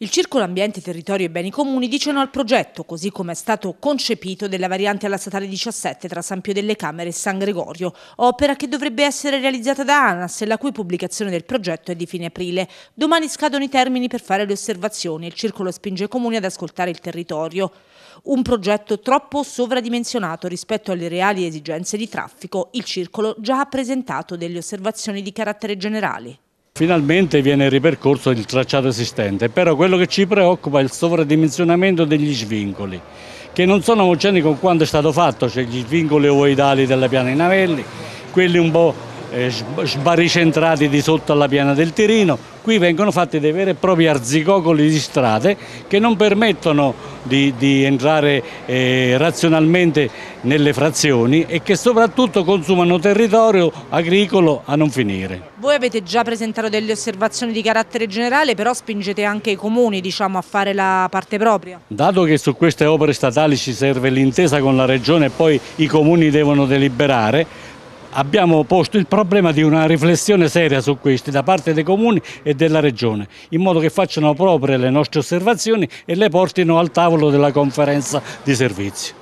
Il Circolo Ambiente, Territorio e Beni Comuni dice no al progetto, così come è stato concepito della variante alla statale 17 tra San Pio delle Camere e San Gregorio, opera che dovrebbe essere realizzata da ANAS e la cui pubblicazione del progetto è di fine aprile. Domani scadono i termini per fare le osservazioni e il Circolo spinge i comuni ad ascoltare il territorio. Un progetto troppo sovradimensionato rispetto alle reali esigenze di traffico, il Circolo già ha presentato delle osservazioni di carattere generale. Finalmente viene ripercorso il tracciato esistente, però quello che ci preoccupa è il sovradimensionamento degli svincoli, che non sono omogenei con quanto è stato fatto, cioè gli svincoli ovoidali della piana Inavelli, quelli un po' eh, sbaricentrati di sotto alla piana del Tirino, qui vengono fatti dei veri e propri arzicocoli di strade che non permettono di, di entrare eh, razionalmente nelle frazioni e che soprattutto consumano territorio agricolo a non finire. Voi avete già presentato delle osservazioni di carattere generale, però spingete anche i comuni diciamo, a fare la parte propria. Dato che su queste opere statali ci serve l'intesa con la Regione e poi i comuni devono deliberare, abbiamo posto il problema di una riflessione seria su questi da parte dei comuni e della regione, in modo che facciano proprie le nostre osservazioni e le portino al tavolo della conferenza di servizio.